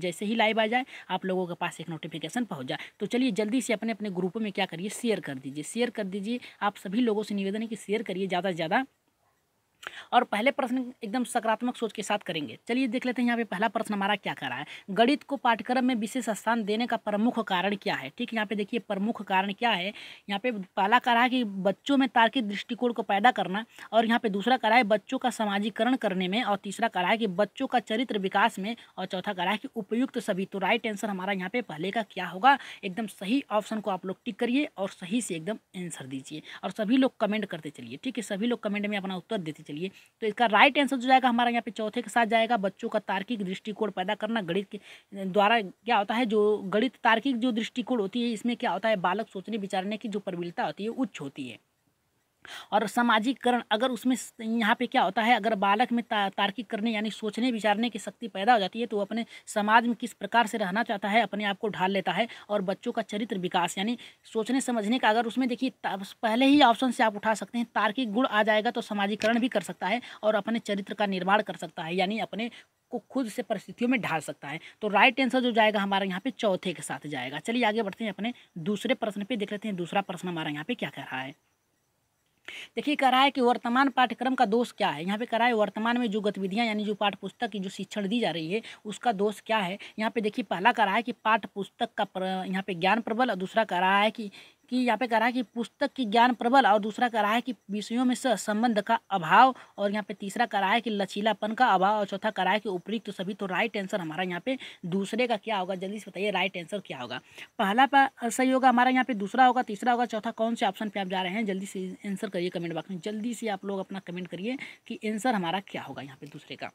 जैसे ही लाइव आ जाए आप लोगों के पास एक नोटिफिकेशन पहुंच जाए तो चलिए जल्दी से अपने अपने ग्रुप में क्या करिए शेयर कर दीजिए शेयर कर दीजिए आप सभी लोगों से निवेदन है कि शेयर करिए ज़्यादा से ज़्यादा और पहले प्रश्न एकदम सकारात्मक सोच के साथ करेंगे चलिए देख लेते हैं यहाँ पे पहला प्रश्न हमारा क्या कर रहा है गणित को पाठ्यक्रम में विशेष स्थान देने का प्रमुख कारण क्या है ठीक है यहाँ पे देखिए प्रमुख कारण क्या है यहाँ पे पहला कह रहा है कि बच्चों में तार्किक दृष्टिकोण को पैदा करना और यहाँ पे दूसरा कह रहा है बच्चों का समाजीकरण करने में और तीसरा कह रहा है कि बच्चों का चरित्र विकास में और चौथा कह रहा है कि उपयुक्त सभी तो राइट आंसर हमारा यहाँ पे पहले का क्या होगा एकदम सही ऑप्शन को आप लोग टिक करिए और सही से एकदम आंसर दीजिए और सभी लोग कमेंट करते चलिए ठीक है सभी लोग कमेंट में अपना उत्तर देते चलिए लिए तो इसका राइट आंसर जो जाएगा हमारा यहाँ पे चौथे के साथ जाएगा बच्चों का तार्किक दृष्टिकोण पैदा करना गणित के द्वारा क्या होता है जो गणित तार्किक जो दृष्टिकोण होती है इसमें क्या होता है बालक सोचने विचारने की जो प्रबलता होती है उच्च होती है और सामाजिककरण अगर उसमें यहाँ पे क्या होता है अगर बालक में ता, तार्किक करने यानी सोचने विचारने की शक्ति पैदा हो जाती है तो वो अपने समाज में किस प्रकार से रहना चाहता है अपने आप को ढाल लेता है और बच्चों का चरित्र विकास यानी सोचने समझने का अगर उसमें देखिए पहले ही ऑप्शन से आप उठा सकते हैं तार्किक गुण आ जाएगा तो समाजीकरण भी कर सकता है और अपने चरित्र का निर्माण कर सकता है यानी अपने को खुद से परिस्थितियों में ढाल सकता है तो राइट आंसर जो जाएगा हमारा यहाँ पे चौथे के साथ जाएगा चलिए आगे बढ़ते हैं अपने दूसरे प्रश्न पे देख लेते हैं दूसरा प्रश्न हमारा यहाँ पे क्या कह रहा है देखिए कह रहा है कि वर्तमान पाठ्यक्रम का दोष क्या है यहाँ पे कह रहा है वर्तमान में जो गतिविधियाँ यानी जो पाठ पुस्तक की जो शिक्षण दी जा रही है उसका दोष क्या है यहाँ पे देखिए पहला कह रहा है कि पाठ पुस्तक का प्र यहाँ पे ज्ञान प्रबल और दूसरा कर रहा है कि कि यहाँ पे कह रहा है कि पुस्तक की ज्ञान प्रबल और दूसरा कह रहा है कि विषयों में संबंध का अभाव और यहाँ पे तीसरा कह रहा है कि लचीलापन का अभाव और चौथा कह रहा है कि उपयुक्त तो सभी तो राइट आंसर हमारा यहाँ पे दूसरे का क्या होगा जल्दी से बताइए राइट आंसर क्या होगा पहला सही होगा हमारा यहाँ पे दूसरा होगा तीसरा होगा चौथा कौन से ऑप्शन पर आप जा रहे हैं जल्दी से आंसर करिए कमेंट बॉक्स में जल्दी से आप लोग अपना कमेंट करिए कि आंसर हमारा क्या होगा यहाँ पे दूसरे का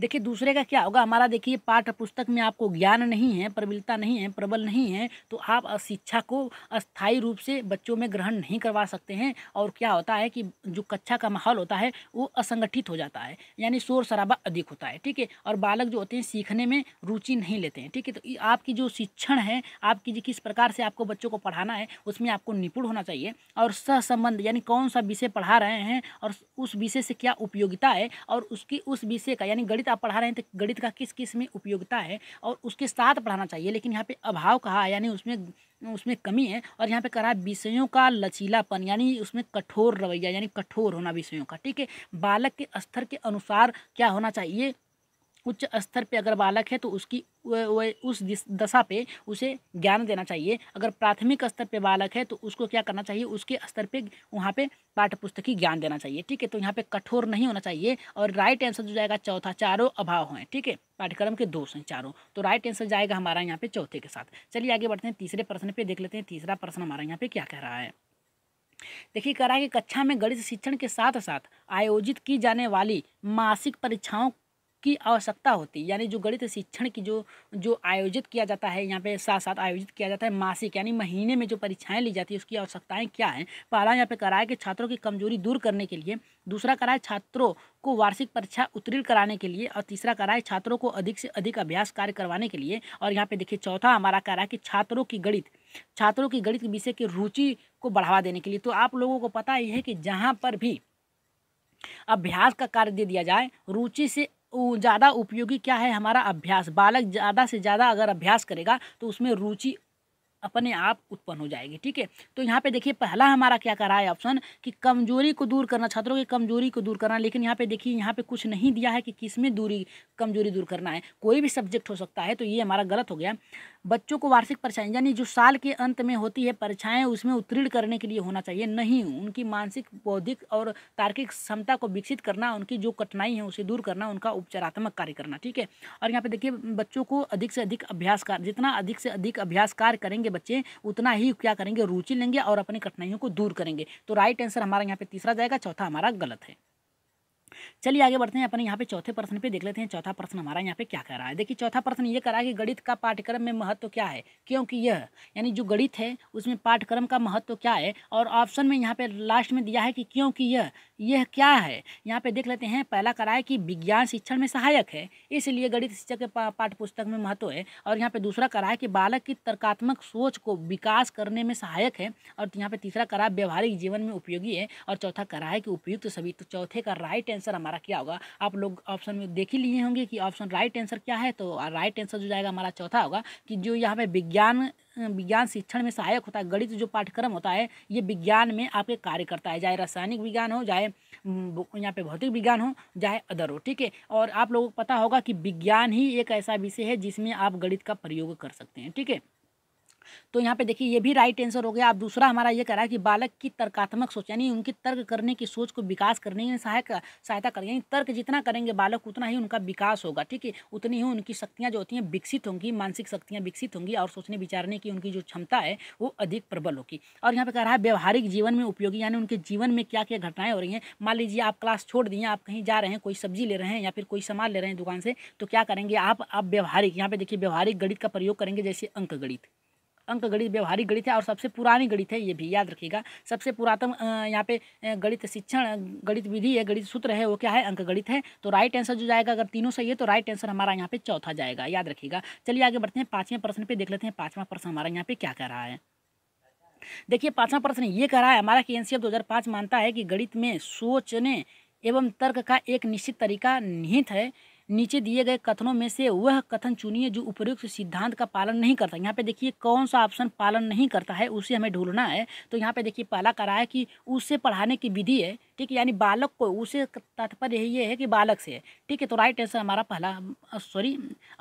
देखिए दूसरे का क्या होगा हमारा देखिए पाठ्य पुस्तक में आपको ज्ञान नहीं है प्रबलता नहीं है प्रबल नहीं है तो आप शिक्षा को अस्थायी रूप से बच्चों में ग्रहण नहीं करवा सकते हैं और क्या होता है कि जो कक्षा का माहौल होता है वो असंगठित हो जाता है यानी शोर शराबा अधिक होता है ठीक है और बालक जो होते हैं सीखने में रुचि नहीं लेते हैं ठीक है तो आपकी जो शिक्षण है आपकी किस प्रकार से आपको बच्चों को पढ़ाना है उसमें आपको निपुण होना चाहिए और सहसंबंध यानी कौन सा विषय पढ़ा रहे हैं और उस विषय से क्या उपयोगिता है और उसकी उस विषय का यानी यानी गणित आप पढ़ा रहे हैं तो गणित का किस किस में उपयोगिता है और उसके साथ पढ़ाना चाहिए लेकिन यहाँ पे अभाव कहा यानी उसमें उसमें कमी है और यहाँ पे कह रहा है विषयों का लचीलापन यानी उसमें कठोर रवैया यानी कठोर होना विषयों का ठीक है बालक के स्तर के अनुसार क्या होना चाहिए उच्च स्तर पे अगर बालक है तो उसकी वे, वे, उस दशा पे उसे ज्ञान देना चाहिए अगर प्राथमिक स्तर पे बालक है तो उसको क्या करना चाहिए उसके स्तर पे वहाँ पे ही ज्ञान देना चाहिए ठीक है तो यहाँ पे कठोर नहीं होना चाहिए और राइट आंसर जो जाएगा चौथा चारों अभाव हैं ठीक है पाठ्यक्रम के दोष हैं चारों तो राइट आंसर जाएगा हमारा यहाँ पे चौथे के साथ चलिए आगे बढ़ते हैं तीसरे प्रश्न पर देख लेते हैं तीसरा प्रश्न हमारा यहाँ पे क्या कह रहा है देखिए कह रहा है कि कक्षा में गणित शिक्षण के साथ साथ आयोजित की जाने वाली मासिक परीक्षाओं की आवश्यकता होती है यानी जो गणित शिक्षण की जो जो आयोजित किया जाता है यहाँ पे साथ साथ आयोजित किया जाता है मासिक यानी महीने में जो परीक्षाएं ली जाती है उसकी आवश्यकताएं क्या हैं पहला यहाँ पे कराए कि छात्रों की कमजोरी दूर करने के लिए दूसरा कराए छात्रों को वार्षिक परीक्षा उत्तीर्ण कराने के लिए और तीसरा कराए छात्रों को अधिक से अधिक अभ्यास कार्य करवाने के लिए और यहाँ पे देखिए चौथा हमारा करा कि छात्रों की गणित छात्रों की गणित विषय की रुचि को बढ़ावा देने के लिए तो आप लोगों को पता ही है कि जहाँ पर भी अभ्यास का कार्य दे दिया जाए रुचि से ज़्यादा उपयोगी क्या है हमारा अभ्यास बालक ज़्यादा से ज़्यादा अगर अभ्यास करेगा तो उसमें रुचि अपने आप उत्पन्न हो जाएगी ठीक है तो यहाँ पे देखिए पहला हमारा क्या कर रहा है ऑप्शन कि कमजोरी को दूर करना छात्रों की कमजोरी को दूर करना लेकिन यहाँ पे देखिए यहाँ पे कुछ नहीं दिया है कि किस में दूरी कमजोरी दूर करना है कोई भी सब्जेक्ट हो सकता है तो ये हमारा गलत हो गया बच्चों को वार्षिक परीक्षाएं यानी जो साल के अंत में होती है परीक्षाएं उसमें उत्तीर्ण करने के लिए होना चाहिए नहीं उनकी मानसिक बौद्धिक और तार्किक क्षमता को विकसित करना उनकी जो कठिनाई है उसे दूर करना उनका उपचारात्मक कार्य करना ठीक है और यहाँ पे देखिए बच्चों को अधिक से अधिक अभ्यास कार्य जितना अधिक से अधिक अभ्यास कार्य करेंगे बच्चे उतना ही क्या करेंगे रुचि लेंगे और अपनी कठिनाइयों को दूर करेंगे तो राइट आंसर हमारा यहाँ पे तीसरा जाएगा चौथा हमारा गलत है चलिए आगे बढ़ते हैं अपने यहाँ पे चौथे प्रश्न पे देख लेते हैं चौथा प्रश्न हमारा यहाँ पे क्या कर रहा है देखिए चौथा प्रश्न ये करा है कि गणित का पाठ्यक्रम में महत्व तो क्या है क्योंकि यह यानी जो गणित है उसमें पाठ्यक्रम का महत्व तो क्या है और ऑप्शन में यहाँ पे लास्ट में दिया है कि क्योंकि यह यह क्या है यहाँ पे देख लेते हैं पहला करा है कि विज्ञान शिक्षण में सहायक है इसलिए गणित शिक्षक के पाठ्य पुस्तक में महत्व है और यहाँ पे दूसरा करा है कि बालक की तर्कात्मक सोच को विकास करने में सहायक है और यहाँ पे तीसरा करा व्यवहारिक जीवन में उपयोगी है और चौथा करा है कि उपयुक्त सभी तो चौथे का राइट आंसर आंसर हमारा क्या होगा आप लोग ऑप्शन में देख ही लिए होंगे कि ऑप्शन राइट आंसर क्या है तो राइट आंसर जो जाएगा हमारा चौथा होगा कि जो यहाँ पे विज्ञान विज्ञान शिक्षण में सहायक होता है गणित जो पाठ्यक्रम होता है ये विज्ञान में आपके कार्य करता है चाहे रासायनिक विज्ञान हो चाहे यहाँ पे भौतिक विज्ञान हो चाहे अदर हो ठीक है और आप लोगों को पता होगा कि विज्ञान ही एक ऐसा विषय है जिसमें आप गणित का प्रयोग कर सकते हैं ठीक है तो यहाँ पे देखिए ये भी राइट आंसर हो गया आप दूसरा हमारा ये कह रहा है कि बालक की तर्कात्मक सोच यानी उनकी तर्क करने की सोच को विकास करने में सहायक सहायता करें यानी तर्क जितना करेंगे बालक उतना ही उनका विकास होगा ठीक है उतनी ही उनकी शक्तियाँ जो होती हैं विकसित होंगी मानसिक शक्तियाँ विकसित होंगी और सोचने विचारने की उनकी जो क्षमता है वो अधिक प्रबल होगी और यहाँ पर कह रहा है व्यवहारिक जीवन में उपयोगी यानी उनके जीवन में क्या क्या घटनाएं हो रही हैं मान लीजिए आप क्लास छोड़ दिए आप कहीं जा रहे हैं कोई सब्जी ले रहे हैं या फिर कोई सामान ले रहे हैं दुकान से तो क्या करेंगे आप अब व्यवहारिक यहाँ पे देखिए व्यवहारिक गणित का प्रयोग करेंगे जैसे अंक गणित अंक गणित व्यवहारिक गणित है और सबसे पुरानी गणित है ये भी याद रखिएगा सबसे पुरातन यहाँ पे गणित शिक्षण गणित विधि है गणित सूत्र है वो क्या है अंक गणित है तो राइट आंसर जो जाएगा अगर तीनों सही है तो राइट आंसर हमारा यहाँ पे चौथा जाएगा याद रखिएगा चलिए आगे बढ़ते हैं पाँचवें प्रश्न पर देख लेते हैं पाँचवा प्रश्न हमारा यहाँ पे क्या कह रहा है देखिए पाँचवा प्रश्न ये कह रहा है हमारा कि एन सी मानता है कि गणित में सोचने एवं तर्क का एक निश्चित तरीका निहित है नीचे दिए गए कथनों में से वह कथन चुनिए जो उपयुक्त सिद्धांत का पालन नहीं करता यहाँ पे देखिए कौन सा ऑप्शन पालन नहीं करता है उसे हमें ढूंढना है तो यहाँ पे देखिए पहला करा है कि उसे पढ़ाने की विधि है ठीक है यानी बालक को उसे तात्पर्य ये है कि बालक से ठीक है तो राइट आंसर हमारा पहला सॉरी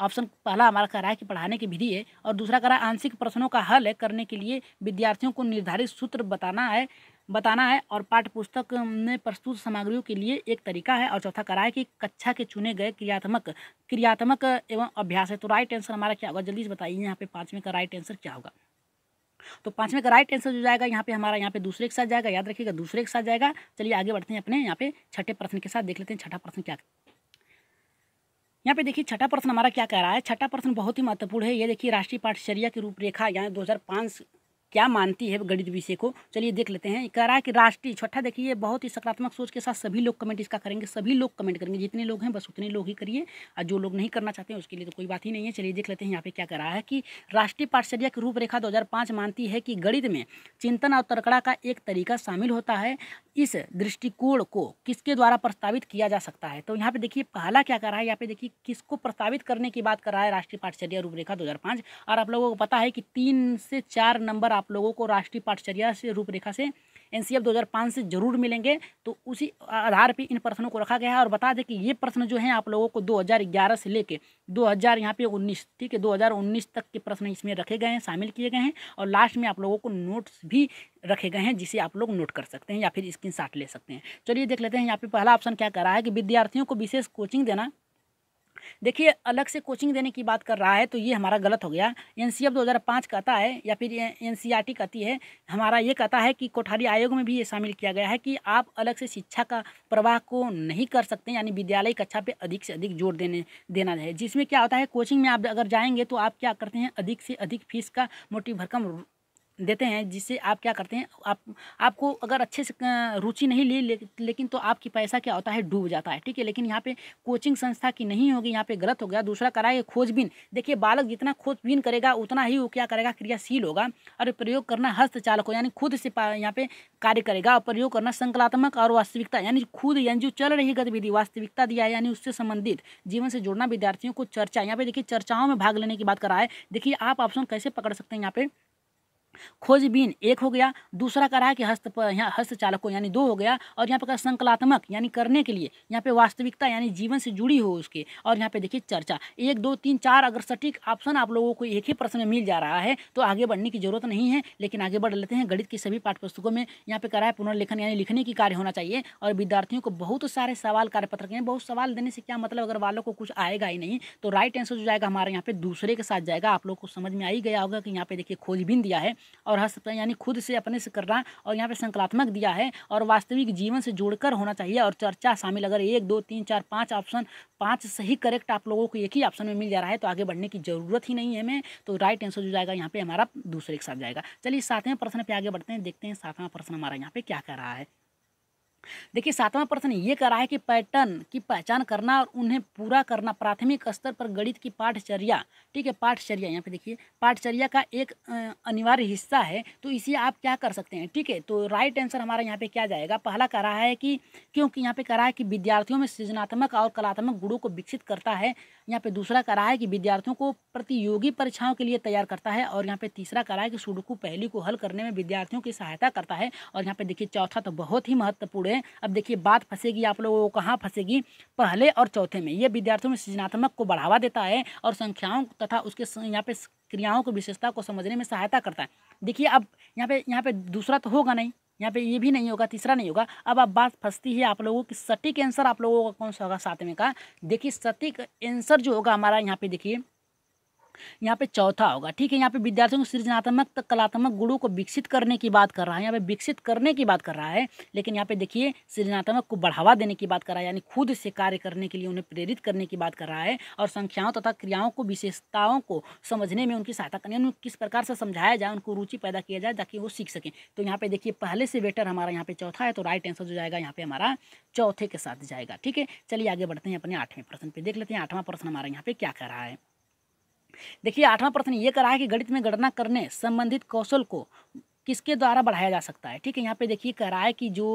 ऑप्शन पहला हमारा करा है कि पढ़ाने की विधि है और दूसरा करा रहा है आंशिक प्रश्नों का हल करने के लिए विद्यार्थियों को निर्धारित सूत्र बताना है बताना है और पाठ्य पुस्तक में प्रस्तुत सामग्रियों के लिए एक तरीका है और चौथा करा है कि कक्षा के चुने गए क्रियात्मक क्रियात्मक एवं अभ्यास है तो राइट आंसर हमारा क्या होगा जल्दी से बताइए यहाँ पे पाँचवें का राइट आंसर क्या होगा तो पाँचवें का राइट आंसर जो जाएगा यहाँ पे हमारा यहाँ पे दूसरे के साथ जाएगा याद रखिएगा दूसरे के साथ जाएगा चलिए आगे बढ़ते हैं अपने यहाँ पे छठे प्रश्न के साथ देख लेते हैं छठा प्रश्न क्या यहाँ पे देखिए छठा प्रश्न हमारा क्या कह रहा है छठा प्रश्न बहुत ही महत्वपूर्ण है ये देखिए राष्ट्रीय पाठ्यचर्या की रूपरेखा यहाँ दो क्या मानती है गणित विषय को चलिए देख लेते हैं कह रहा है कि राष्ट्रीय छठा देखिए बहुत ही सकारात्मक सोच के साथ सभी लोग कमेंट इसका करेंगे सभी लोग कमेंट करेंगे जितने लोग हैं बस उतने लोग ही करिए और जो लोग नहीं करना चाहते हैं उसके लिए तो कोई बात ही नहीं है चलिए देख लेते हैं यहाँ पे क्या कर रहा है कि राष्ट्रीय पाठचर्या की रूपरेखा दो मानती है कि गणित में चिंतन और तर्कड़ा का एक तरीका शामिल होता है इस दृष्टिकोण को किसके द्वारा प्रस्तावित किया जा सकता है तो यहाँ पे देखिए पहला क्या कर रहा है यहाँ पे देखिए किसको प्रस्तावित करने की बात कर रहा है राष्ट्रीय पाठचर्या रूपरेखा दो और आप लोगों को पता है कि तीन से चार नंबर आप लोगों को राष्ट्रीय पाठचर्या से रूपरेखा से एन सी से जरूर मिलेंगे तो उसी आधार पर इन प्रश्नों को रखा गया है और बता दें कि ये प्रश्न जो है आप लोगों को 2011 से लेके 2000 यहाँ पे 19 ठीक है 2019 तक के प्रश्न इसमें रखे गए हैं शामिल किए गए हैं और लास्ट में आप लोगों को नोट्स भी रखे गए हैं जिसे आप लोग नोट कर सकते हैं या फिर स्क्रीन ले सकते हैं चलिए देख लेते हैं यहाँ पे पहला ऑप्शन क्या करा है कि विद्यार्थियों को विशेष कोचिंग देना देखिए अलग से कोचिंग देने की बात कर रहा है तो ये हमारा गलत हो गया एन सी एफ दो हज़ार पाँच कहता है या फिर एन सी आर टी कहती है हमारा ये कहता है कि कोठारी आयोग में भी ये शामिल किया गया है कि आप अलग से शिक्षा का प्रवाह को नहीं कर सकते यानी विद्यालय कक्षा पर अधिक से अधिक जोर देने देना है जिसमें क्या होता है कोचिंग में आप अगर जाएंगे तो आप क्या करते हैं अधिक से अधिक फीस का मोटी भरकम देते हैं जिससे आप क्या करते हैं आप आपको अगर अच्छे से रुचि नहीं ली ले, लेकिन तो आपकी पैसा क्या होता है डूब जाता है ठीक है लेकिन यहाँ पे कोचिंग संस्था की नहीं होगी यहाँ पे गलत हो गया दूसरा कराए खोजबीन देखिए बालक जितना खोजबीन करेगा उतना ही वो क्या करेगा क्रियाशील होगा और प्रयोग करना हस्तचालक हो यानी खुद से यहाँ पे कार्य करेगा और प्रयोग करना संकलात्मक और वास्तविकता यानी खुद यानी जो चल रही गतिविधि वास्तविकता दिया है यानी उससे संबंधित जीवन से जुड़ना विद्यार्थियों को चर्चा यहाँ पे देखिए चर्चाओं में भाग लेने की बात करा है देखिए आप ऑप्शन कैसे पकड़ सकते हैं यहाँ पे खोजबीन एक हो गया दूसरा करा रहा है कि हस्त पर यहाँ को यानी दो हो गया और यहाँ पर संकलात्मक यानी करने के लिए यहाँ पे वास्तविकता यानी जीवन से जुड़ी हो उसके और यहाँ पे देखिए चर्चा एक दो तीन चार अगर सटीक ऑप्शन आप लोगों को एक ही प्रश्न में मिल जा रहा है तो आगे बढ़ने की जरूरत नहीं है लेकिन आगे बढ़ लेते हैं गणित की सभी पाठ्यपुस्तकों में यहाँ पर करा है पुनर्लेखन यानी लिखने की कार्य होना चाहिए और विद्यार्थियों को बहुत सारे सवाल कार्यपत्र के बहुत सवाल देने से क्या मतलब अगर वालों को कुछ आएगा ही नहीं तो राइट आंसर जो जाएगा हमारे यहाँ पे दूसरे के साथ जाएगा आप लोग को समझ में आ ही गया होगा कि यहाँ पे देखिए खोजबीन दिया है और हस्त यानी खुद से अपने से करना और यहाँ पे संकलात्मक दिया है और वास्तविक जीवन से जुड़कर होना चाहिए और चर्चा शामिल अगर एक दो तीन चार पाँच ऑप्शन पाँच सही करेक्ट आप लोगों को एक ही ऑप्शन में मिल जा रहा है तो आगे बढ़ने की ज़रूरत ही नहीं है हमें तो राइट आंसर जो जाएगा यहाँ पे हमारा दूसरे के साथ जाएगा चलिए सातवें प्रश्न पर आगे बढ़ते हैं देखते हैं सातवां प्रश्न हमारा यहाँ पे क्या कह रहा है देखिए सातवां प्रश्न ये कर रहा है कि पैटर्न की पहचान करना और उन्हें पूरा करना प्राथमिक स्तर पर गणित की पाठचर्या ठीक है पाठचर्या यहाँ पे देखिए पाठचर्या का एक अनिवार्य हिस्सा है तो इसे आप क्या कर सकते हैं ठीक है तो राइट आंसर हमारा यहाँ पे क्या जाएगा पहला कह रहा है कि क्योंकि यहाँ पे कह रहा है कि विद्यार्थियों में सृजनात्मक और कलात्मक गुणों को विकसित करता है यहाँ पे दूसरा कह रहा है कि विद्यार्थियों को प्रतियोगी परीक्षाओं के लिए तैयार करता है और यहाँ पे तीसरा कह रहा है कि सुडकू पहली को हल करने में विद्यार्थियों की सहायता करता है और यहाँ पे देखिए चौथा तो बहुत ही महत्वपूर्ण रहे हैं अब देखिए बात फंसेगी आप लोगों को कहाँ फंसेगी पहले और चौथे में ये विद्यार्थियों में सृजनात्मक को बढ़ावा देता है और संख्याओं तथा उसके यहाँ पे क्रियाओं की विशेषता को समझने में सहायता करता है देखिए अब यहाँ पे यहाँ पे दूसरा तो होगा नहीं यहाँ पे ये भी नहीं होगा तीसरा नहीं होगा अब अब बात फंसती है आप लोगों की सटीक आंसर आप लोगों का कौन सा होगा सातवें का देखिए सटीक आंसर जो होगा हमारा यहाँ पे देखिए यहाँ पे चौथा होगा ठीक है यहाँ पे विद्यार्थियों को सृजनात्मक कलात्मक गुणों को विकसित करने की बात कर रहा है यहाँ पे विकसित करने की बात कर रहा है लेकिन यहाँ पे देखिए सृजनात्मक को बढ़ावा देने की बात कर रहा है यानी खुद से कार्य करने के लिए उन्हें प्रेरित करने की बात कर रहा है और संख्याओं तथा क्रियाओं को विशेषताओं को समझने में उनकी सहायता करनी उन्हें किस प्रकार से समझाया जाए उनको रुचि पैदा किया जाए ताकि वो सीख सकें तो यहाँ पे देखिए पहले से बेटर हमारा यहाँ पे चौथा है तो राइट आंसर जो जाएगा यहाँ पे हमारा चौथे के साथ जाएगा ठीक है चलिए आगे बढ़ते हैं अपने आठवें प्रश्न पे देख लेते हैं आठवां प्रश्न हमारा यहाँ पे क्या कह रहा है देखिए आठवां प्रश्न ये करा है कि गणित में गणना करने संबंधित कौशल को किसके द्वारा बढ़ाया जा सकता है ठीक है यहाँ पे देखिए कह रहा है कि जो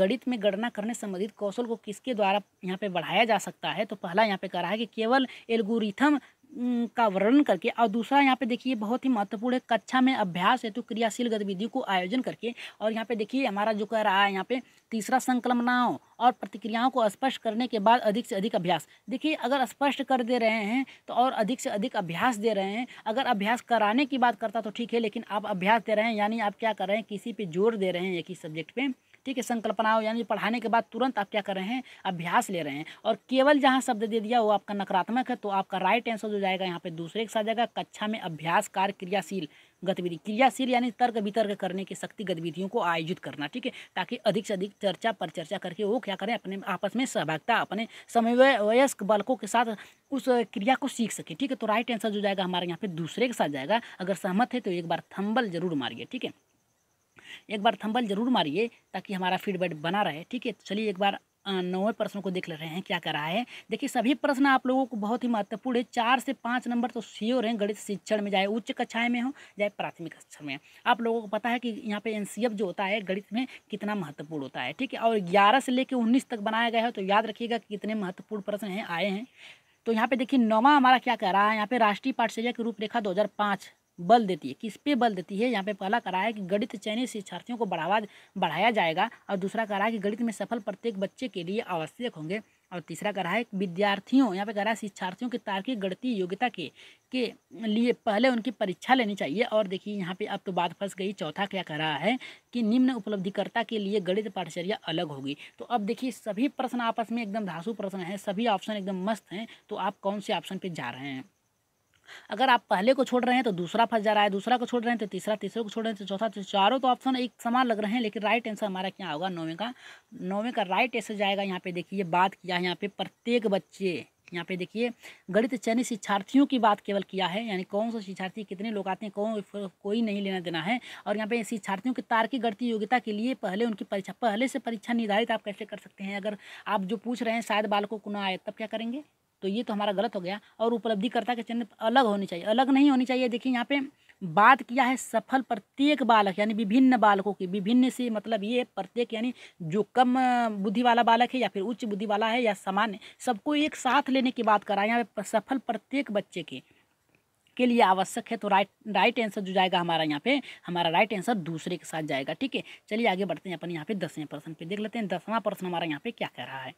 गणित में गणना करने संबंधित कौशल को किसके द्वारा यहाँ पे बढ़ाया जा सकता है तो पहला यहाँ पे कह रहा है कि केवल एल्गोरिथम का वर्णन करके और दूसरा यहाँ पे देखिए बहुत ही महत्वपूर्ण है कक्षा में अभ्यास हेतु क्रियाशील गतिविधियों को आयोजन करके और यहाँ पे देखिए हमारा जो कह रहा है यहाँ पे तीसरा संकल्पनाओं और प्रतिक्रियाओं को स्पष्ट करने के बाद अधिक से अधिक अभ्यास देखिए अगर स्पष्ट कर दे रहे हैं तो और अधिक से अधिक अभ्यास दे रहे हैं अगर अभ्यास कराने की बात करता तो ठीक है लेकिन आप अभ्यास दे रहे हैं यानी आप क्या कर रहे हैं किसी पर जोर दे रहे हैं एक ही सब्जेक्ट पर ठीक है संकल्पनाओं यानी पढ़ाने के बाद तुरंत आप क्या कर रहे हैं अभ्यास ले रहे हैं और केवल जहाँ शब्द दे दिया वो आपका नकारात्मक है तो आपका राइट आंसर जो जाएगा यहाँ पे दूसरे के साथ जाएगा कक्षा में अभ्यास कार्य क्रियाशील गतिविधि क्रियाशील यानी तर्क वितर्क करने की शक्ति गतिविधियों को आयोजित करना ठीक है ताकि अधिक से अधिक चर्चा पर चर्चा करके वो क्या करें अपने आपस में सहभागिता अपने वयस्क बालकों के साथ उस क्रिया को सीख सके ठीक है तो राइट आंसर जो जाएगा हमारे यहाँ पे दूसरे के साथ जाएगा अगर सहमत है तो एक बार थंबल जरूर मारिए ठीक है एक बार थंबल जरूर मारिए ताकि हमारा फीडबैक बना रहे ठीक है चलिए एक बार नौवें प्रश्न को देख ले रहे हैं क्या कर रहा है देखिए सभी प्रश्न आप लोगों को बहुत ही महत्वपूर्ण है चार से पाँच नंबर तो रहे हैं गणित शिक्षण में चाहे उच्च कक्षाएं में हो चाहे प्राथमिक कक्षा में आप लोगों को पता है कि यहाँ पे एनसीएफ जो होता है गणित में कितना महत्वपूर्ण होता है ठीक है और ग्यारह से लेकर उन्नीस तक बनाया गया है तो याद रखिएगा कितने महत्वपूर्ण प्रश्न हैं आए हैं तो यहाँ पे देखिए नौवा हमारा क्या कह रहा है यहाँ पे राष्ट्रीय पाठशैया की रूपरेखा 2005 बल देती है किस पे बल देती है यहाँ पे पहला करा है कि गणित चयनित शिक्षार्थियों को बढ़ावा बढ़ाया जाएगा और दूसरा कह रहा है कि गणित में सफल प्रत्येक बच्चे के लिए आवश्यक होंगे और तीसरा करा रहा है विद्यार्थियों यहाँ पे कह रहा है शिक्षार्थियों की तार्किक गणितीय योग्यता के के लिए पहले उनकी परीक्षा लेनी चाहिए और देखिए यहाँ पे अब तो बात फंस गई चौथा क्या कह रहा है कि निम्न उपलब्धिकर्ता के लिए गणित पाठचर्या अलग होगी तो अब देखिए सभी प्रश्न आपस में एकदम धासु प्रश्न हैं सभी ऑप्शन एकदम मस्त हैं तो आप कौन से ऑप्शन पर जा रहे हैं अगर आप पहले को छोड़ रहे हैं तो दूसरा फंस जा रहा है दूसरा को छोड़ रहे हैं तो तीसरा तीसरे को छोड़ रहे हैं तो चौथा तो चारों तो ऑप्शन एक समान लग रहे हैं लेकिन राइट आंसर हमारा क्या होगा नौवें का नौवें का राइट आंसर जाएगा यहाँ पे देखिए बात किया है यहाँ पे प्रत्येक बच्चे यहाँ पे देखिए गणित चयनित शिक्षार्थियों की बात केवल किया है यानी कौन सा शिक्षार्थी कितने लोग आते हैं कौन कोई नहीं लेना देना है और यहाँ पे शिक्षार्थियों की तार्किक गणित योग्यता के लिए पहले उनकी परीक्षा पहले से परीक्षा निर्धारित आप कैसे कर सकते हैं अगर आप जो पूछ रहे हैं शायद बालकों को ना आए तब क्या करेंगे तो ये तो हमारा गलत हो गया और उपलब्धिकर्ता के चिन्ह अलग होनी चाहिए अलग नहीं होनी चाहिए देखिए यहाँ पे बात किया है सफल प्रत्येक बालक यानी विभिन्न बालकों की विभिन्न से मतलब ये प्रत्येक यानी जो कम बुद्धि वाला बालक है या फिर उच्च बुद्धि वाला है या सामान्य सबको एक साथ लेने की बात करा यहाँ पे सफल प्रत्येक बच्चे के के लिए आवश्यक है तो राइट राइट आंसर जो जाएगा हमारा यहाँ पे हमारा राइट आंसर दूसरे के साथ जाएगा ठीक है चलिए आगे बढ़ते हैं अपन यहाँ पे दसवें प्रश्न पे देख लेते हैं दसवां प्रश्न हमारा यहाँ पे क्या कह रहा है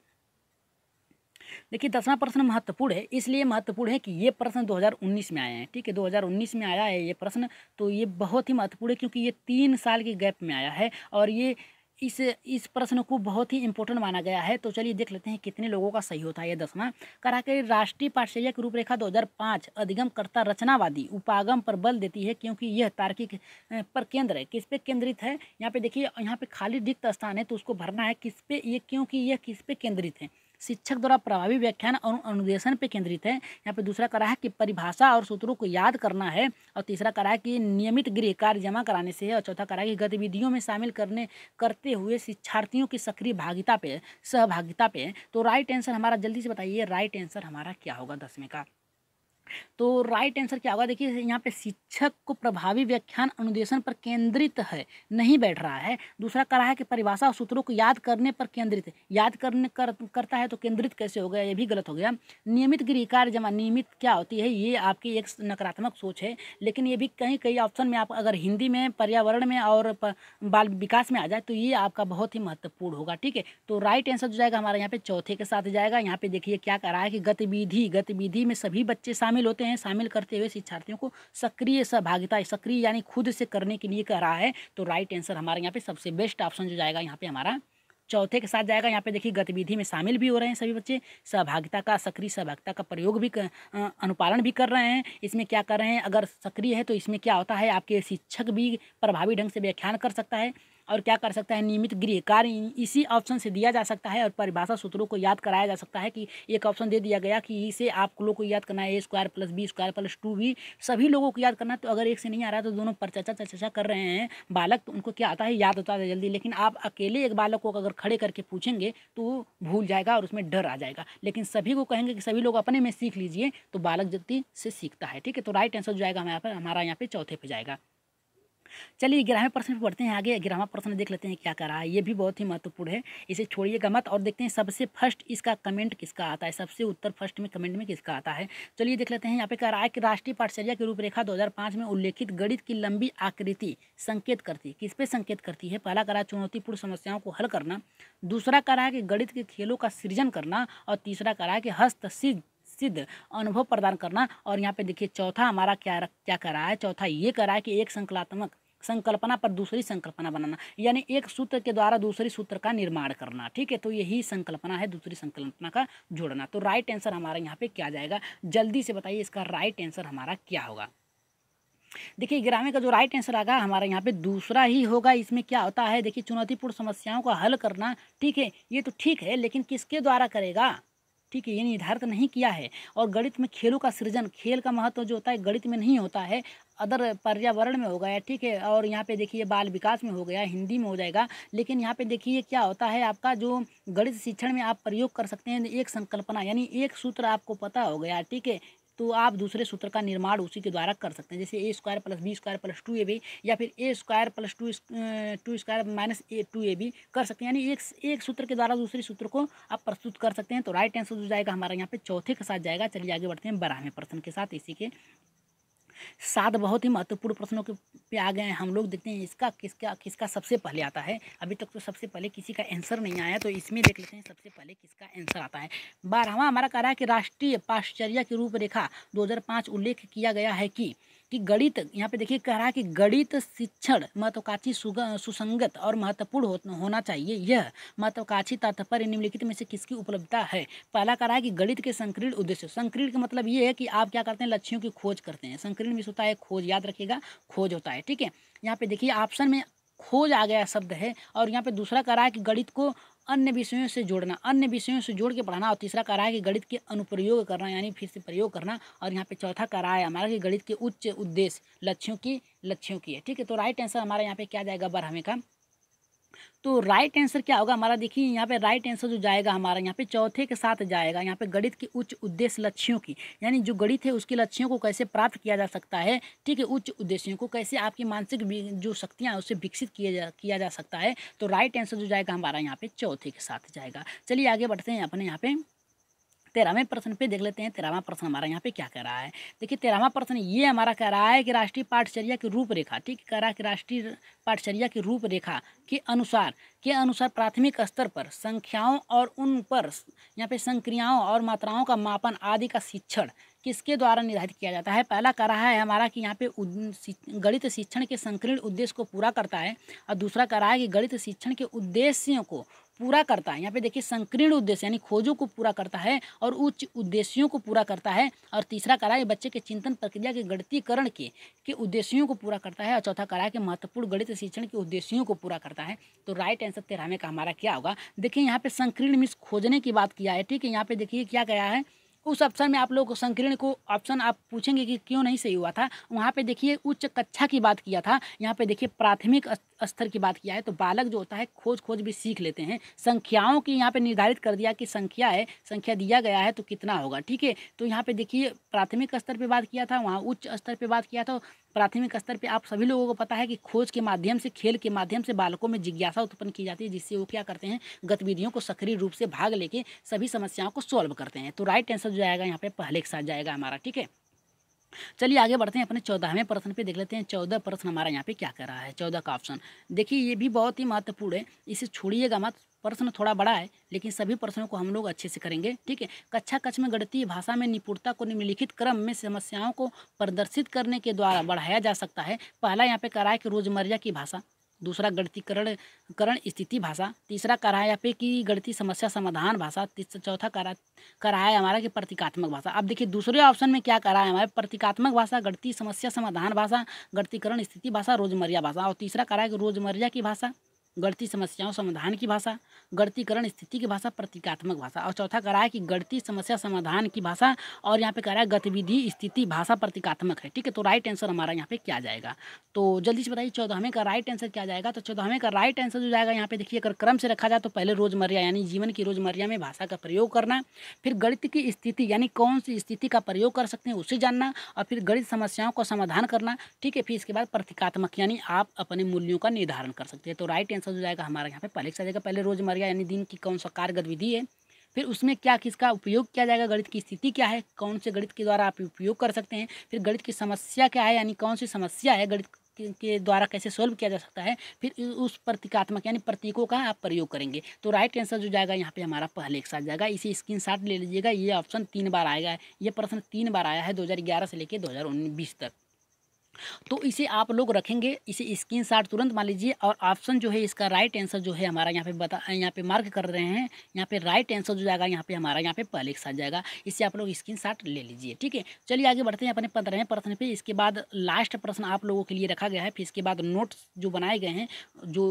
देखिए दसवां प्रश्न महत्वपूर्ण है इसलिए महत्वपूर्ण है कि ये प्रश्न 2019 में आए हैं ठीक है 2019 में आया है ये प्रश्न तो ये बहुत ही महत्वपूर्ण है क्योंकि ये तीन साल के गैप में आया है और ये इस इस प्रश्न को बहुत ही इंपॉर्टेंट माना गया है तो चलिए देख लेते हैं कितने लोगों का सही होता है यह दसवां करा के राष्ट्रीय पाठ्यचर्या की रूपरेखा 2005 अधिगमकर्ता रचनावादी उपागम पर बल देती है क्योंकि यह तार्किक पर केंद्र है किस पे केंद्रित है यहाँ पे देखिए यहाँ पे खाली रिक्त स्थान है तो उसको भरना है किस पे ये क्योंकि यह किस पे केंद्रित है शिक्षक द्वारा प्रभावी व्याख्यान और अनुदेशन पर केंद्रित है यहाँ पर दूसरा करा है कि परिभाषा और सूत्रों को याद करना है और तीसरा करा है कि नियमित गृह कार्य जमा कराने से है और चौथा करा है कि गतिविधियों में शामिल करने करते हुए शिक्षार्थियों की सक्रिय भागिता पे सहभागिता पे तो राइट आंसर हमारा जल्दी से बताइए राइट आंसर हमारा क्या होगा दसवें का तो राइट आंसर क्या होगा देखिए यहाँ पे शिक्षक को प्रभावी व्याख्यान अनुदेशन पर केंद्रित है नहीं बैठ रहा है दूसरा कह रहा है कि परिभाषा और सूत्रों को याद करने पर केंद्रित याद करने कर, करता है तो केंद्रित कैसे हो गया ये भी गलत हो गया नियमित गृह कार्य जमा नियमित क्या होती है ये आपकी एक नकारात्मक सोच है लेकिन ये भी कहीं कई ऑप्शन में आप अगर हिंदी में पर्यावरण में और बाल विकास में आ जाए तो ये आपका बहुत ही महत्वपूर्ण होगा ठीक है तो राइट आंसर जो जाएगा हमारे यहाँ पे चौथे के साथ जाएगा यहाँ पे देखिए क्या कह रहा है कि गतिविधि गतिविधि में सभी बच्चे शामिल शामिल होते हैं शामिल करते हुए शिक्षार्थियों को सक्रिय सहभागिता सक्रिय यानी खुद से करने के लिए कह रहा है तो राइट आंसर हमारे यहाँ पे सबसे बेस्ट ऑप्शन जो जाएगा यहाँ पे हमारा चौथे के साथ जाएगा यहाँ पे देखिए गतिविधि में शामिल भी हो रहे हैं सभी बच्चे सहभागिता का सक्रिय सहभागिता का प्रयोग भी कर, अनुपालन भी कर रहे हैं इसमें क्या कर रहे हैं अगर सक्रिय है तो इसमें क्या होता है आपके शिक्षक भी प्रभावी ढंग से व्याख्यान कर सकता है और क्या कर सकता है नियमित गृह कार्य इसी ऑप्शन से दिया जा सकता है और परिभाषा सूत्रों को याद कराया जा सकता है कि एक ऑप्शन दे दिया गया कि इसे आप लोग को याद करना है A square plus B square plus two भी सभी लोगों को याद करना तो अगर एक से नहीं आ रहा तो दोनों पर चर्चा चर्चा कर रहे हैं बालक तो उनको क्या आता है याद होता है जल्दी लेकिन आप अकेले एक बालक को अगर खड़े करके पूछेंगे तो भूल जाएगा और उसमें डर आ जाएगा लेकिन सभी को कहेंगे कि सभी लोग अपने में सीख लीजिए तो बालक जल्दी से सीखता है ठीक है तो राइट आंसर जो जाएगा हमारे यहाँ पर हमारा यहाँ पर चौथे पर जाएगा चलिए ग्यारहवें प्रश्न पर पढ़ते हैं आगे ग्यारहवा प्रश्न देख लेते हैं क्या कर रहा है ये भी बहुत ही महत्वपूर्ण है इसे छोड़िएगा मत और देखते हैं सबसे फर्स्ट इसका कमेंट किसका आता है सबसे उत्तर फर्स्ट में कमेंट में किसका आता है चलिए देख लेते हैं यहाँ पे कह रहा है कि राष्ट्रीय पाठचर्या की रूपरेखा दो में उल्लेखित गणित की लंबी आकृति संकेत करती किस पे संकेत करती है पहला कह रहा है चुनौतीपूर्ण समस्याओं को हल करना दूसरा कह रहा है कि गणित के खेलों का सृजन करना और तीसरा कह रहा है कि हस्तसिद्ध सिद्ध अनुभव प्रदान करना और यहाँ पे देखिए चौथा हमारा क्या क्या कर रहा है चौथा ये कर रहा है कि एक संकलात्मक संकल्पना पर दूसरी संकल्पना बनाना यानी एक सूत्र के द्वारा दूसरी सूत्र का निर्माण करना ठीक है तो यही संकल्पना है दूसरी संकल्पना का जोड़ना तो राइट आंसर हमारा यहाँ पे क्या जाएगा जल्दी से बताइए इसका राइट आंसर हमारा क्या होगा देखिए ग्रामे का जो राइट आंसर आगा हमारा यहाँ पे दूसरा ही होगा इसमें क्या होता है देखिए चुनौतीपूर्ण समस्याओं का हल करना ठीक है ये तो ठीक है लेकिन किसके द्वारा करेगा ठीक है ये निर्धारित नहीं किया है और गणित में खेलों का सृजन खेल का महत्व जो होता है गणित में नहीं होता है अदर पर्यावरण में हो गया ठीक है और यहाँ पे देखिए बाल विकास में हो गया हिंदी में हो जाएगा लेकिन यहाँ पे देखिए क्या होता है आपका जो गणित शिक्षण में आप प्रयोग कर सकते हैं एक संकल्पना यानी एक सूत्र आपको पता हो गया ठीक है तो आप दूसरे सूत्र का निर्माण उसी के द्वारा कर सकते हैं जैसे A square plus B square plus two A B या फिर A square plus two two square minus A two A B कर सकते हैं यानी एक एक सूत्र के द्वारा दूसरे सूत्र को आप प्रस्तुत कर सकते हैं तो राइट आंसर जो जाएगा हमारा यहाँ पे चौथे के साथ जाएगा चलिए आगे बढ़ते हैं बारहवें प्रश्न के साथ इसी के सात बहुत ही महत्वपूर्ण प्रश्नों के पे आ गए हैं हम लोग देखते हैं इसका किसका किसका सबसे पहले आता है अभी तक तो सबसे पहले किसी का आंसर नहीं आया तो इसमें देख लेते हैं सबसे पहले किसका आंसर आता है बारहवा हमारा कह रहा है कि राष्ट्रीय पाश्चर्या की रूपरेखा दो उल्लेख किया गया है कि कि गणित यहाँ पे देखिए कह रहा है कि गणित शिक्षण महत्वाकांक्षी सुसंगत और महत्वपूर्ण हो, होना चाहिए यह महत्वाकांक्षी तात्पर्य निम्नलिखित में से किसकी उपलब्धता है पहला कह रहा है कि गणित के संकीर्ण उद्देश्य संकीर्ण का मतलब ये है कि आप क्या करते हैं लक्ष्यों की खोज करते हैं संकीर्ण में होता है खोज याद रखिएगा खोज होता है ठीक है यहाँ पे देखिए ऑप्शन में खोज आ गया शब्द है और यहाँ पे दूसरा कह रहा है कि गणित को अन्य विषयों से जोड़ना अन्य विषयों से जोड़ के पढ़ाना और तीसरा कह रहा है कि गणित के अनुप्रयोग करना यानी फिर से प्रयोग करना और यहाँ पे चौथा कह रहा है हमारा कि गणित के उच्च उद्देश्य लक्ष्यों की लक्ष्यों की है ठीक है तो राइट आंसर हमारा यहाँ पे क्या जाएगा बारहवें का तो राइट आंसर क्या होगा हमारा देखिए यहाँ पे राइट आंसर जो जाएगा हमारा यहाँ पे चौथे के साथ जाएगा यहाँ पे गणित के उच्च उद्देश्य लक्ष्यों की यानी जो गणित है उसके लक्ष्यों को कैसे प्राप्त किया जा सकता है ठीक है उच्च उद्देश्यों को कैसे आपकी मानसिक जो शक्तियाँ उसे विकसित किया जा किया जा सकता है तो राइट आंसर जो जाएगा हमारा यहाँ पे चौथे के साथ जाएगा चलिए आगे बढ़ते हैं अपने यहाँ पे तेरहवें प्रश्न पे देख लेते हैं तेरहवा प्रश्न हमारा यहाँ पे क्या कर रहा है देखिए तेरहवा प्रश्न ये हमारा कह रहा है कि राष्ट्रीय पाठचर्या की रूपरेखा ठीक कह रहा है कि राष्ट्रीय पाठचर्या की रूपरेखा के अनुसार के अनुसार प्राथमिक स्तर पर संख्याओं और उन पर यहाँ पे संक्रियाओं और मात्राओं का मापन आदि का शिक्षण किसके द्वारा निर्धारित किया जाता है पहला कह रहा है हमारा कि यहाँ पे गणित शिक्षण के संकीर्ण उद्देश्य को पूरा करता है और दूसरा कह रहा है कि गणित शिक्षण के उद्देश्यों को पूरा करता है यहाँ पे देखिए संकीर्ण उद्देश्य यानी खोजों को पूरा करता है और उच्च उद्देश्यों को पूरा करता है और तीसरा करा ये बच्चे के चिंतन प्रक्रिया के गणतीकरण के के उद्देश्यों को पूरा करता है और चौथा करा कि महत्वपूर्ण गणित शिक्षण के उद्देश्यों को पूरा करता है तो राइट आंसर तेरहवें का हमारा क्या होगा देखिए यहाँ पे संकीर्ण मिस खोजने की बात किया है ठीक है यहाँ पे देखिए क्या गया है उस ऑप्शन में आप लोग को संकीर्ण को ऑप्शन आप पूछेंगे कि क्यों नहीं सही हुआ था वहाँ पे देखिए उच्च कक्षा की बात किया था यहाँ पे देखिए प्राथमिक स्तर की बात किया है तो बालक जो होता है खोज खोज भी सीख लेते हैं संख्याओं की यहाँ पे निर्धारित कर दिया कि संख्या है संख्या दिया गया है तो कितना होगा ठीक है तो यहाँ पे देखिए प्राथमिक स्तर पे बात किया था वहाँ उच्च स्तर पे बात किया था प्राथमिक स्तर पे आप सभी लोगों को पता है कि खोज के माध्यम से खेल के माध्यम से बालकों में जिज्ञासा उत्पन्न की जाती है जिससे वो क्या करते हैं गतिविधियों को सक्रिय रूप से भाग लेके सभी समस्याओं को सॉल्व करते हैं तो राइट आंसर जो आएगा यहाँ पे पहले के साथ जाएगा हमारा ठीक है चलिए आगे बढ़ते हैं अपने चौदहवें प्रश्न पे देख लेते हैं चौदह प्रश्न हमारा यहाँ पे क्या कर रहा है चौदह का ऑप्शन देखिए ये भी बहुत ही महत्वपूर्ण है इसे छोड़िएगा मत प्रश्न थोड़ा बड़ा है लेकिन सभी प्रश्नों को हम लोग अच्छे से करेंगे ठीक है कक्षा कक्ष में गणतीय भाषा में निपुणता को निम्नलिखित क्रम में समस्याओं को प्रदर्शित करने के द्वारा बढ़ाया जा सकता है पहला यहाँ पे करा है कि रोजमर्रा की भाषा दूसरा गणतीकरण करण स्थिति भाषा तीसरा कराया पे की गणती समस्या समाधान भाषा चौथा करा कराया हमारा कि प्रतीकात्मक भाषा अब देखिए दूसरे ऑप्शन में क्या कराया हमारे प्रतीकात्मक भाषा गणती समस्या समाधान भाषा गणतीकरण स्थिति भाषा रोजमर्या भाषा और तीसरा कराया कि रोजमर्या की भाषा गणती समस्याओं समाधान की भाषा गणतीकरण स्थिति की भाषा प्रतीकात्मक भाषा और चौथा कह रहा है कि गणती समस्या समाधान की भाषा और यहाँ पे कह रहा है गतिविधि स्थिति भाषा प्रतीकात्मक है ठीक है तो राइट आंसर हमारा यहाँ पे क्या जाएगा तो जल्दी से बताइए चौदहवें का राइट आंसर क्या जाएगा तो चौदहवें का राइट आंसर जो जाएगा यहाँ पे देखिए अगर क्रम से रखा जाए तो पहले रोजमर्रा यानी जीवन की रोजमर्या में भाषा का प्रयोग करना फिर गणित की स्थिति यानी कौन सी स्थिति का प्रयोग कर सकते हैं उसे जानना और फिर गणित समस्याओं का समाधान करना ठीक है फिर इसके बाद प्रतीकात्मक यानी आप अपने मूल्यों का निर्धारण कर सकते हैं तो राइट आंसर हो जाएगा हमारा यहाँ पे पहले से जाएगा पहले रोजमर्या यानी दिन की कौन सा कार्य गतिविधि है फिर उसमें क्या किसका उपयोग किया जाएगा गणित की स्थिति क्या है कौन से गणित के द्वारा आप उपयोग कर सकते हैं फिर गणित की समस्या क्या है यानी कौन सी समस्या है गणित के द्वारा कैसे सॉल्व किया जा सकता है फिर उस प्रतीकात्मक यानी प्रतीकों का आप प्रयोग करेंगे तो राइट आंसर जो जाएगा यहाँ पे हमारा पहले एक साथ जाएगा इसे स्क्रीन शॉट ले लीजिएगा ये ऑप्शन तीन बार आएगा ये प्रश्न तीन बार आया है 2011 से लेकर 2019 तक तो इसे आप लोग रखेंगे इसे स्क्रीन शॉट तुरंत मान लीजिए और ऑप्शन जो है इसका राइट आंसर जो है हमारा यहाँ पे बता यहाँ पे मार्क कर रहे हैं यहाँ पे राइट आंसर जो जाएगा यहाँ पे हमारा यहाँ पे पहले साथ जाएगा इसे आप लोग स्क्रीन शॉट ले लीजिए ठीक है चलिए आगे बढ़ते हैं अपने पंद्रहवें प्रश्न पर इसके बाद लास्ट प्रश्न आप लोगों के लिए रखा गया है फिर इसके बाद नोट्स जो बनाए गए हैं जो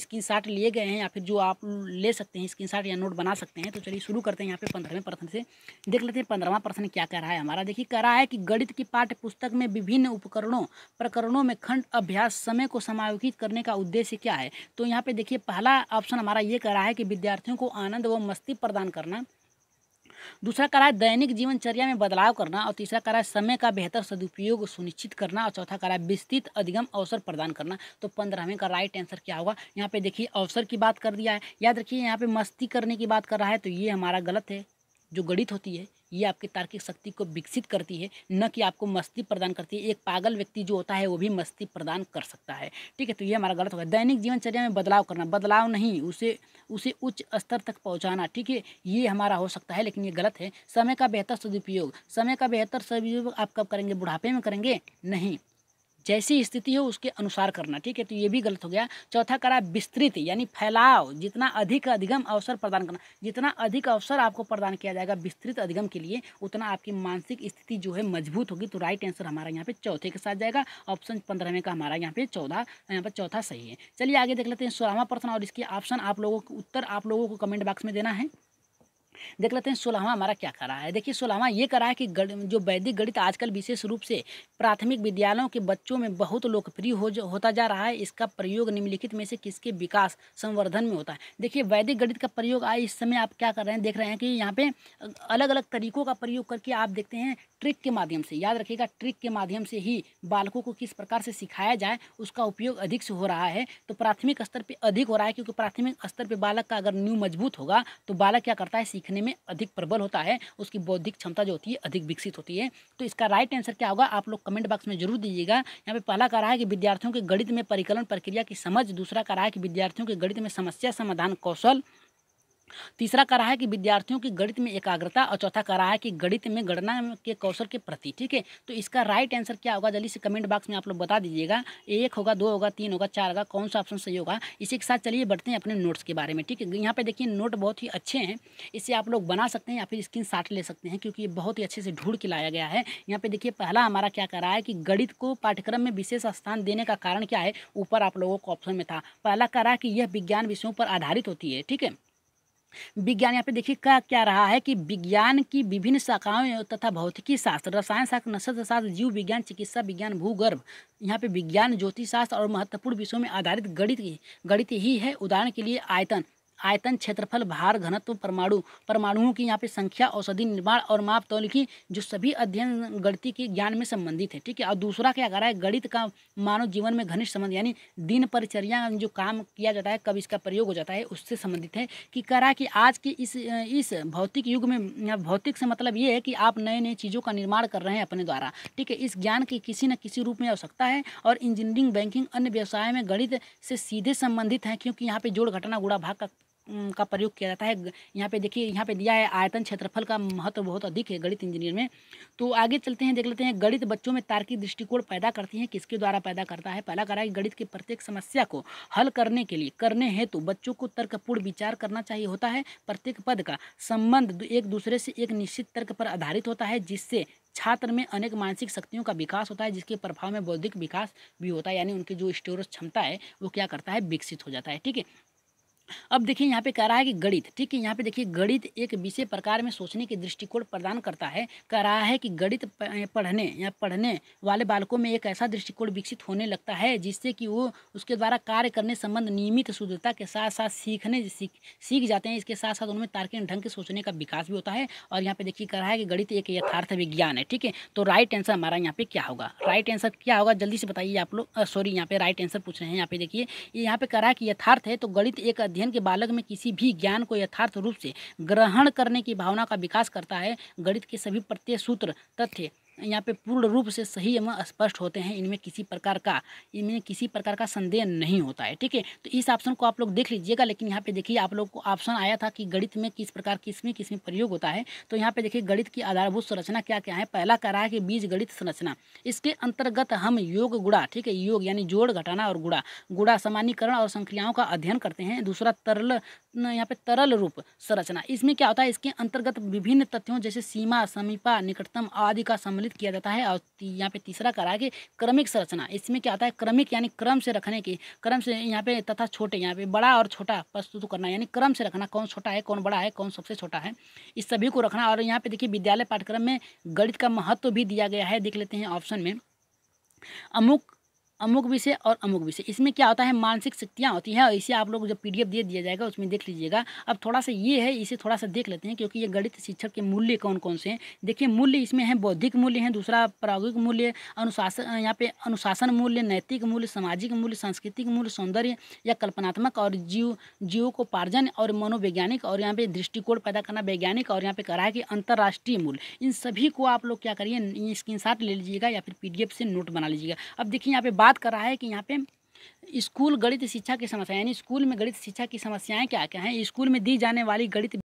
स्क्रीन शॉट लिए गए हैं या फिर जो आप ले सकते हैं स्क्रीन या नोट बना सकते हैं तो चलिए शुरू करते हैं यहाँ पे पंद्रहवें प्रश्न से देख लेते हैं पंद्रहवा प्रश्न क्या कह रहा है हमारा देखिए कर रहा है कि गणित की पाठ्य पुस्तक में विभिन्न उपकरणों प्रकरणों में खंड अभ्यास समय को समायोजित करने का उद्देश्य क्या है तो यहाँ पर देखिए पहला ऑप्शन हमारा ये कर रहा है कि विद्यार्थियों को आनंद व मस्ती प्रदान करना दूसरा करा रहा है दैनिक जीवनचर्या में बदलाव करना और तीसरा करा रहा है समय का बेहतर सदुपयोग सुनिश्चित करना और चौथा करा रहा है विस्तृत अधिगम अवसर प्रदान करना तो पंद्रहवें का राइट आंसर क्या होगा यहाँ पे देखिए अवसर की बात कर दिया है याद रखिए यहाँ पे मस्ती करने की बात कर रहा है तो ये हमारा गलत है जो गणित होती है ये आपकी तार्किक शक्ति को विकसित करती है न कि आपको मस्ती प्रदान करती है एक पागल व्यक्ति जो होता है वो भी मस्ती प्रदान कर सकता है ठीक है तो ये हमारा गलत होगा दैनिक जीवनचर्या में बदलाव करना बदलाव नहीं उसे उसे उच्च स्तर तक पहुँचाना ठीक है ये हमारा हो सकता है लेकिन ये गलत है समय का बेहतर सदुपयोग समय का बेहतर सदुपयोग आप कब करेंगे बुढ़ापे में करेंगे नहीं जैसी स्थिति हो उसके अनुसार करना ठीक है तो ये भी गलत हो गया चौथा करा विस्तृत यानी फैलाव जितना अधिक अधिगम अवसर प्रदान करना जितना अधिक अवसर आपको प्रदान किया जाएगा विस्तृत अधिगम के लिए उतना आपकी मानसिक स्थिति जो है मजबूत होगी तो राइट आंसर हमारा यहाँ पे चौथे के साथ जाएगा ऑप्शन पंद्रहवें का हमारा यहाँ पे चौदह यहाँ पर चौथा सही है चलिए आगे देख लेते हैं सोलहवा प्रश्न और इसके ऑप्शन आप लोगों को उत्तर आप लोगों को कमेंट बॉक्स में देना है देख लेते हैं सोलहवा हमारा क्या कर रहा है देखिए सोलहवा ये करा है कि जो वैदिक गणित आजकल विशेष रूप से प्राथमिक विद्यालयों के बच्चों में बहुत लोकप्रिय हो होता जा रहा है इसका प्रयोग निम्नलिखित में से किसके विकास संवर्धन में होता है देखिए वैदिक गणित का प्रयोग आज इस समय आप क्या कर रहे हैं देख रहे हैं कि यहाँ पे अलग अलग तरीकों का प्रयोग करके आप देखते हैं ट्रिक के माध्यम से याद रखिएगा ट्रिक के माध्यम से ही बालकों को किस प्रकार से सिखाया जाए उसका उपयोग अधिक से हो रहा है तो प्राथमिक स्तर पर अधिक हो रहा है क्योंकि प्राथमिक स्तर पर बालक का अगर न्यू मजबूत होगा तो बालक क्या करता है सीखने में अधिक प्रबल होता है उसकी बौद्धिक क्षमता जो होती है अधिक विकसित होती है तो इसका राइट आंसर क्या होगा आप लोग कमेंट बॉक्स में जरूर दीजिएगा यहाँ पे पहला कह रहा है कि विद्यार्थियों के गणित में परिकलन प्रक्रिया की समझ दूसरा कह रहा है कि विद्यार्थियों के गणित में समस्या समाधान कौशल तीसरा कह रहा है कि विद्यार्थियों की गणित में एकाग्रता और चौथा कह रहा है कि गणित में गणना के कौशल के प्रति ठीक है तो इसका राइट आंसर क्या होगा जल्दी से कमेंट बॉक्स में आप लोग बता दीजिएगा एक होगा दो होगा तीन होगा चार होगा कौन सा ऑप्शन सही होगा इसी के साथ चलिए बढ़ते हैं अपने नोट्स के बारे में ठीक है तो यहाँ पे देखिए नोट बहुत ही अच्छे हैं इसे आप लोग बना सकते हैं या फिर स्क्रीन ले सकते हैं क्योंकि ये बहुत ही अच्छे से ढूंढ के लाया गया है यहाँ पर देखिए पहला हमारा क्या कर रहा है कि गणित को पाठ्यक्रम में विशेष स्थान देने का कारण क्या है ऊपर आप लोगों को ऑप्शन में था पहला कह रहा है कि यह विज्ञान विषयों पर आधारित होती है ठीक है विज्ञान यहाँ पे देखिए क्या क्या रहा है कि विज्ञान की विभिन्न शाखाओं तथा भौतिकी शास्त्र रसायन शास्त्र नक्षत्र शास्त्र जीव विज्ञान चिकित्सा विज्ञान भूगर्भ यहाँ पे विज्ञान ज्योतिष शास्त्र और महत्वपूर्ण विषयों में आधारित गणित गणित ही है उदाहरण के लिए आयतन आयतन क्षेत्रफल भार घनत्व परमाणु परमाणुओं की यहाँ पे संख्या औषधि निर्माण और माप तौल तो की जो सभी अध्ययन गणित के ज्ञान में संबंधित है ठीक है और दूसरा क्या कर रहा है गणित का मानव जीवन में घनिष्ठ संबंध यानी दिन परिचर्या जो काम किया जाता है कब इसका प्रयोग हो जाता है उससे संबंधित है कि कह रहा है कि आज के इस इस भौतिक युग में भौतिक से मतलब ये है कि आप नए नए चीज़ों का निर्माण कर रहे हैं अपने द्वारा ठीक है इस ज्ञान की किसी न किसी रूप में आवश्यकता है और इंजीनियरिंग बैंकिंग अन्य व्यवसाय में गणित से सीधे संबंधित हैं क्योंकि यहाँ पे जोड़ घटना गुड़ा भाग का का प्रयोग किया जाता है यहाँ पे देखिए यहाँ पे दिया है आयतन क्षेत्रफल का महत्व बहुत अधिक है गणित इंजीनियर में तो आगे चलते हैं देख लेते हैं गणित बच्चों में तार्किक दृष्टिकोण पैदा करती है किसके द्वारा पैदा करता है पहला करा है गणित की प्रत्येक समस्या को हल करने के लिए करने हेतु तो बच्चों को तर्कपूर्ण विचार करना चाहिए होता है प्रत्येक पद का संबंध एक दूसरे से एक निश्चित तर्क पर आधारित होता है जिससे छात्र में अनेक मानसिक शक्तियों का विकास होता है जिसके प्रभाव में बौद्धिक विकास भी होता है यानी उनकी जो स्टोरेज क्षमता है वो क्या करता है विकसित हो जाता है ठीक है अब देखिए यहाँ पे कह रहा है कि गणित ठीक है यहाँ पे देखिए गणित एक विषय प्रकार में सोचने के दृष्टिकोण प्रदान करता है कह रहा है कि गणित पढ़ने या पढ़ने वाले बालकों में एक ऐसा दृष्टिकोण विकसित होने लगता है जिससे कि वो उसके द्वारा कार्य करने संबंध नियमित शुद्धता के साथ साथ सीखने सीख सीख जाते हैं इसके साथ साथ उनमें तार्किक ढंग के सोचने का विकास भी होता है और यहाँ पे देखिए कह रहा है कि गणित एक यथार्थ विज्ञान है ठीक है तो राइट आंसर हमारा यहाँ पे क्या होगा राइट आंसर क्या होगा जल्दी से बताइए आप लोग सॉरी यहाँ पे राइट आंसर पूछ रहे हैं यहाँ पे देखिए यहाँ पे कह रहा है कि यथार्थ है तो गणित एक अध्ययन के बालक में किसी भी ज्ञान को यथार्थ रूप से ग्रहण करने की भावना का विकास करता है गणित के सभी प्रत्यय सूत्र तथ्य यहाँ पे पूर्ण रूप से सही एवं स्पष्ट होते हैं इनमें किसी प्रकार का इनमें किसी प्रकार का संदेह नहीं होता है ठीक है तो इस ऑप्शन को आप लोग देख लीजिएगा लेकिन यहाँ पे देखिए आप लोग को ऑप्शन आया था कि गणित में किस प्रकार किसमें किसमें प्रयोग होता है तो यहाँ पे देखिए गणित की आधारभूत संरचना क्या क्या है पहला कह रहा है कि बीज गणित संरचना इसके अंतर्गत हम योग गुड़ा ठीक है योग यानी जोड़ घटाना और गुड़ा गुड़ा सामान्यकरण और संक्रियाओं का अध्ययन करते हैं दूसरा तरल यहाँ पे तरल रूप संरचना इसमें क्या होता है इसके अंतर्गत विभिन्न तथ्यों जैसे सीमा समीपा निकटतम आदि का सम्मिलित किया जाता है और यहाँ पे तीसरा करा कि क्रमिक संरचना इसमें क्या होता है क्रमिक यानी क्रम से रखने की क्रम से यहाँ पे तथा छोटे यहाँ पे बड़ा और छोटा प्रस्तुत करना यानी क्रम से रखना कौन छोटा है कौन बड़ा है कौन सबसे छोटा है इस सभी को रखना और यहाँ पे देखिए विद्यालय पाठ्यक्रम में गणित का महत्व भी दिया गया है देख लेते हैं ऑप्शन में अमुक अमुक विषय और अमुक विषय इसमें क्या होता है मानसिक शक्तियाँ होती हैं और इसे आप लोग जब पी दे दिया जाएगा उसमें देख लीजिएगा अब थोड़ा सा ये है इसे थोड़ा सा देख लेते हैं क्योंकि ये गणित शिक्षक के मूल्य कौन कौन से हैं देखिए मूल्य इसमें हैं बौद्धिक मूल्य हैं दूसरा प्रायोगिक मूल्य अनुशासन यहाँ पे अनुशासन मूल्य नैतिक मूल्य सामाजिक मूल्य सांस्कृतिक मूल्य सौंदर्य या कल्पनात्मक और जीव जीव को पार्जन और मनोवैज्ञानिक और यहाँ पे दृष्टिकोण पैदा करना वैज्ञानिक और यहाँ पे करा है कि अंतर्राष्ट्रीय मूल्य इन सभी को आप लोग क्या करिए स्क्रीन ले लीजिएगा या फिर पी से नोट बना लीजिएगा अब देखिए यहाँ पे बात बात कर रहा है कि यहाँ पे स्कूल गणित शिक्षा की समस्या यानी स्कूल में गणित शिक्षा की समस्याएं क्या क्या हैं स्कूल में दी जाने वाली गणित